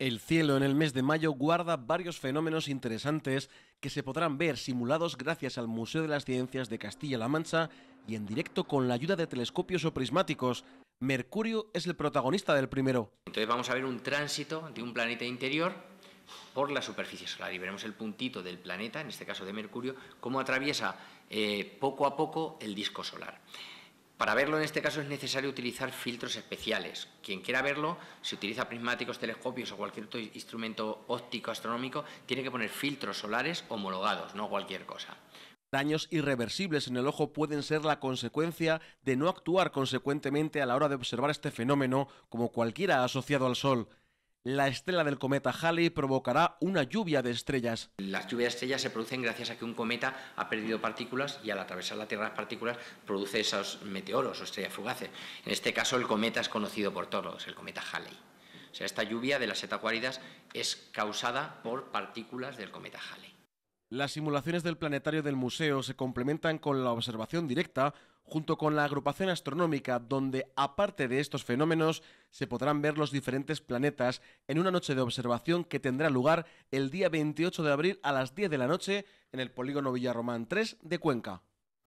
El cielo en el mes de mayo guarda varios fenómenos interesantes que se podrán ver simulados gracias al Museo de las Ciencias de Castilla-La Mancha y en directo con la ayuda de telescopios o prismáticos. Mercurio es el protagonista del primero. Entonces vamos a ver un tránsito de un planeta interior por la superficie solar y veremos el puntito del planeta, en este caso de Mercurio, cómo atraviesa eh, poco a poco el disco solar. Para verlo en este caso es necesario utilizar filtros especiales. Quien quiera verlo, si utiliza prismáticos, telescopios o cualquier otro instrumento óptico astronómico, tiene que poner filtros solares homologados, no cualquier cosa. Daños irreversibles en el ojo pueden ser la consecuencia de no actuar consecuentemente a la hora de observar este fenómeno como cualquiera asociado al sol la estela del cometa Halley provocará una lluvia de estrellas. Las lluvias de estrellas se producen gracias a que un cometa ha perdido partículas y al atravesar la Tierra las partículas produce esos meteoros o estrellas fugaces. En este caso el cometa es conocido por todos, el cometa Halley. O sea, esta lluvia de las etacuáridas es causada por partículas del cometa Halley. Las simulaciones del planetario del museo se complementan con la observación directa junto con la agrupación astronómica donde, aparte de estos fenómenos, se podrán ver los diferentes planetas en una noche de observación que tendrá lugar el día 28 de abril a las 10 de la noche en el polígono Villarromán 3 de Cuenca.